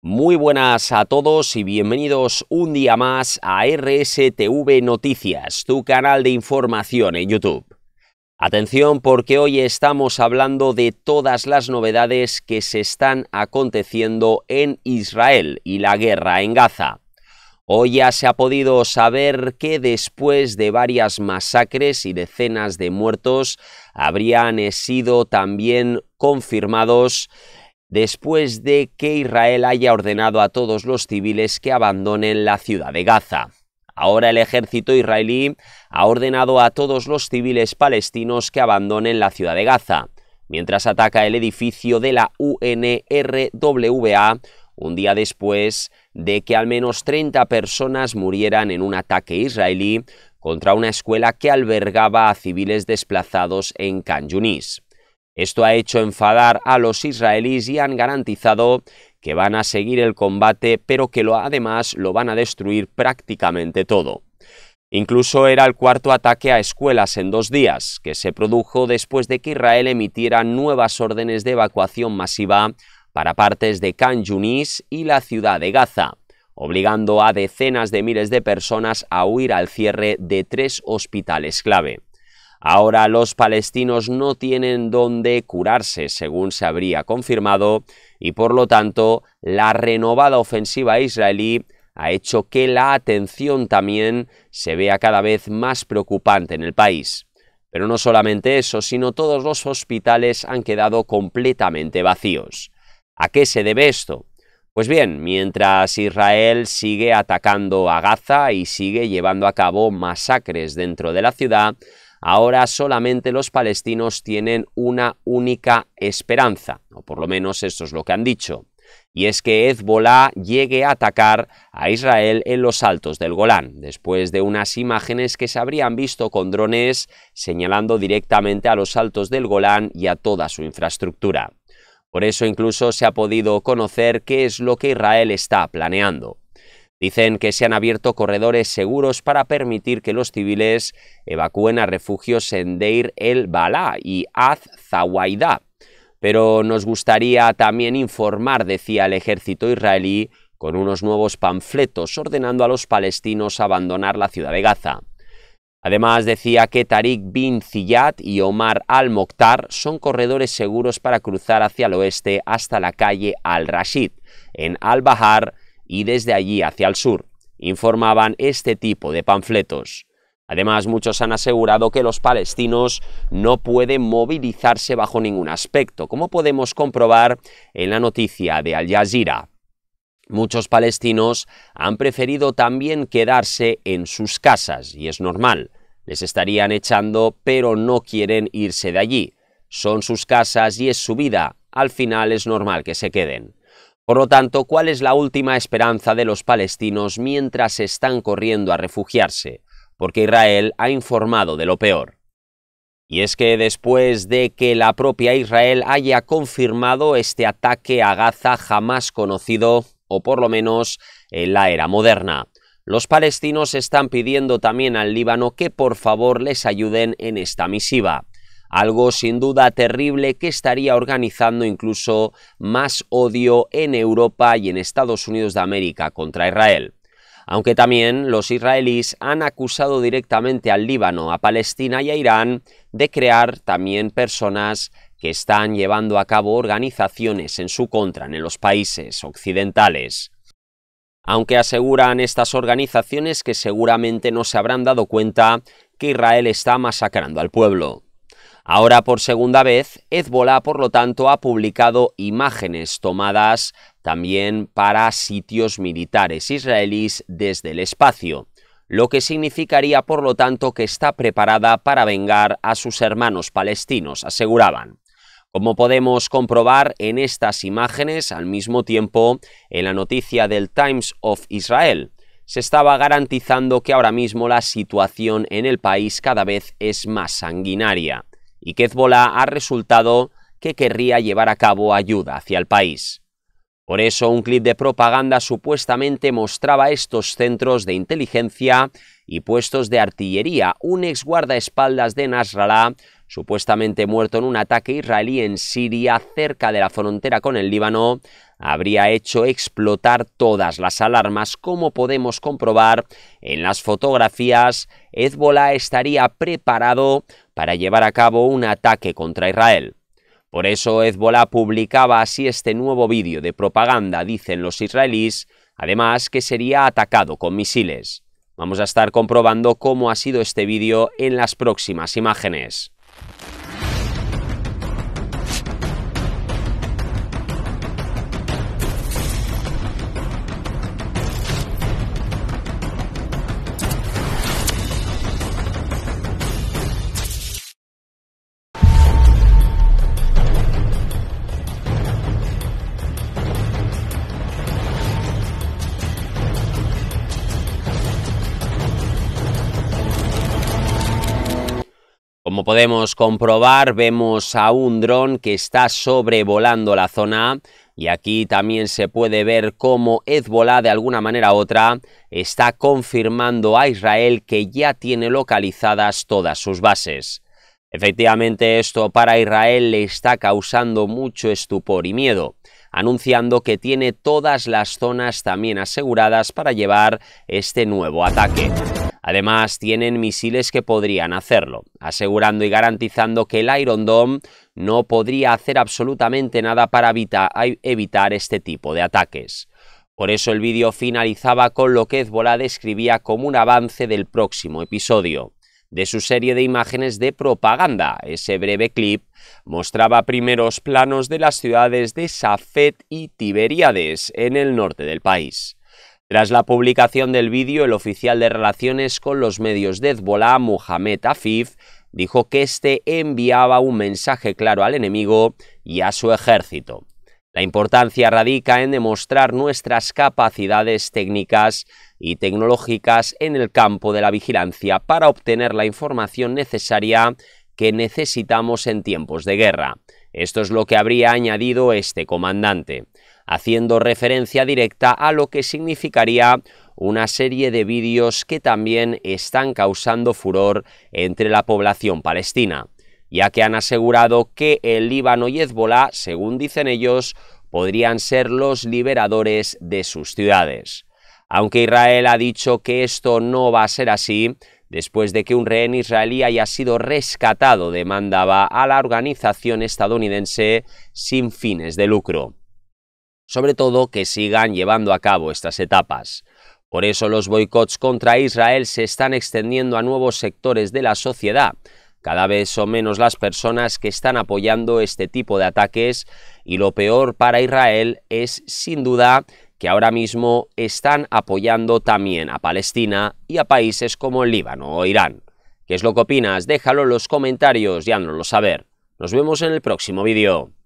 Muy buenas a todos y bienvenidos un día más a RSTV Noticias, tu canal de información en YouTube. Atención porque hoy estamos hablando de todas las novedades que se están aconteciendo en Israel y la guerra en Gaza. Hoy ya se ha podido saber que después de varias masacres y decenas de muertos, habrían sido también confirmados después de que Israel haya ordenado a todos los civiles que abandonen la ciudad de Gaza. Ahora el ejército israelí ha ordenado a todos los civiles palestinos que abandonen la ciudad de Gaza, mientras ataca el edificio de la UNRWA un día después de que al menos 30 personas murieran en un ataque israelí contra una escuela que albergaba a civiles desplazados en Can esto ha hecho enfadar a los israelíes y han garantizado que van a seguir el combate, pero que además lo van a destruir prácticamente todo. Incluso era el cuarto ataque a escuelas en dos días, que se produjo después de que Israel emitiera nuevas órdenes de evacuación masiva para partes de Can Yunis y la ciudad de Gaza, obligando a decenas de miles de personas a huir al cierre de tres hospitales clave. Ahora los palestinos no tienen dónde curarse, según se habría confirmado, y por lo tanto la renovada ofensiva israelí ha hecho que la atención también se vea cada vez más preocupante en el país. Pero no solamente eso, sino todos los hospitales han quedado completamente vacíos. ¿A qué se debe esto? Pues bien, mientras Israel sigue atacando a Gaza y sigue llevando a cabo masacres dentro de la ciudad, Ahora solamente los palestinos tienen una única esperanza, o por lo menos esto es lo que han dicho, y es que Hezbollah llegue a atacar a Israel en los altos del Golán, después de unas imágenes que se habrían visto con drones señalando directamente a los altos del Golán y a toda su infraestructura. Por eso incluso se ha podido conocer qué es lo que Israel está planeando. Dicen que se han abierto corredores seguros para permitir que los civiles evacúen a refugios en Deir el Bala y Az-Zawaidá. Pero nos gustaría también informar, decía el ejército israelí, con unos nuevos panfletos ordenando a los palestinos abandonar la ciudad de Gaza. Además decía que Tariq bin Ziyad y Omar al-Mokhtar son corredores seguros para cruzar hacia el oeste hasta la calle al-Rashid, en al-Bahar, y desde allí hacia el sur informaban este tipo de panfletos. Además, muchos han asegurado que los palestinos no pueden movilizarse bajo ningún aspecto, como podemos comprobar en la noticia de Al Jazeera. Muchos palestinos han preferido también quedarse en sus casas, y es normal. Les estarían echando, pero no quieren irse de allí. Son sus casas y es su vida. Al final es normal que se queden. Por lo tanto, ¿cuál es la última esperanza de los palestinos mientras están corriendo a refugiarse? Porque Israel ha informado de lo peor. Y es que después de que la propia Israel haya confirmado este ataque a Gaza jamás conocido, o por lo menos en la era moderna, los palestinos están pidiendo también al Líbano que por favor les ayuden en esta misiva algo sin duda terrible que estaría organizando incluso más odio en Europa y en Estados Unidos de América contra Israel. Aunque también los israelíes han acusado directamente al Líbano, a Palestina y a Irán de crear también personas que están llevando a cabo organizaciones en su contra en los países occidentales. Aunque aseguran estas organizaciones que seguramente no se habrán dado cuenta que Israel está masacrando al pueblo. Ahora por segunda vez, Hezbollah, por lo tanto, ha publicado imágenes tomadas también para sitios militares israelíes desde el espacio, lo que significaría, por lo tanto, que está preparada para vengar a sus hermanos palestinos, aseguraban. Como podemos comprobar en estas imágenes, al mismo tiempo, en la noticia del Times of Israel, se estaba garantizando que ahora mismo la situación en el país cada vez es más sanguinaria y que Hezbollah ha resultado que querría llevar a cabo ayuda hacia el país. Por eso un clip de propaganda supuestamente mostraba estos centros de inteligencia y puestos de artillería. Un ex guardaespaldas de Nasrallah supuestamente muerto en un ataque israelí en Siria cerca de la frontera con el Líbano, habría hecho explotar todas las alarmas, como podemos comprobar en las fotografías, Hezbollah estaría preparado para llevar a cabo un ataque contra Israel. Por eso Hezbollah publicaba así este nuevo vídeo de propaganda, dicen los israelíes, además que sería atacado con misiles. Vamos a estar comprobando cómo ha sido este vídeo en las próximas imágenes. podemos comprobar, vemos a un dron que está sobrevolando la zona y aquí también se puede ver cómo Hezbollah, de alguna manera u otra, está confirmando a Israel que ya tiene localizadas todas sus bases. Efectivamente, esto para Israel le está causando mucho estupor y miedo, anunciando que tiene todas las zonas también aseguradas para llevar este nuevo ataque. Además, tienen misiles que podrían hacerlo, asegurando y garantizando que el Iron Dome no podría hacer absolutamente nada para evitar este tipo de ataques. Por eso el vídeo finalizaba con lo que Hezbollah describía como un avance del próximo episodio. De su serie de imágenes de propaganda, ese breve clip mostraba primeros planos de las ciudades de Safed y Tiberíades en el norte del país. Tras la publicación del vídeo, el oficial de relaciones con los medios de Hezbollah, Mohamed Afif, dijo que éste enviaba un mensaje claro al enemigo y a su ejército. La importancia radica en demostrar nuestras capacidades técnicas y tecnológicas en el campo de la vigilancia para obtener la información necesaria que necesitamos en tiempos de guerra. Esto es lo que habría añadido este comandante haciendo referencia directa a lo que significaría una serie de vídeos que también están causando furor entre la población palestina, ya que han asegurado que el Líbano y Hezbollah, según dicen ellos, podrían ser los liberadores de sus ciudades. Aunque Israel ha dicho que esto no va a ser así, después de que un rehén israelí haya sido rescatado, demandaba a la organización estadounidense sin fines de lucro sobre todo que sigan llevando a cabo estas etapas. Por eso los boicots contra Israel se están extendiendo a nuevos sectores de la sociedad. Cada vez son menos las personas que están apoyando este tipo de ataques y lo peor para Israel es, sin duda, que ahora mismo están apoyando también a Palestina y a países como el Líbano o Irán. ¿Qué es lo que opinas? Déjalo en los comentarios y lo saber. Nos vemos en el próximo vídeo.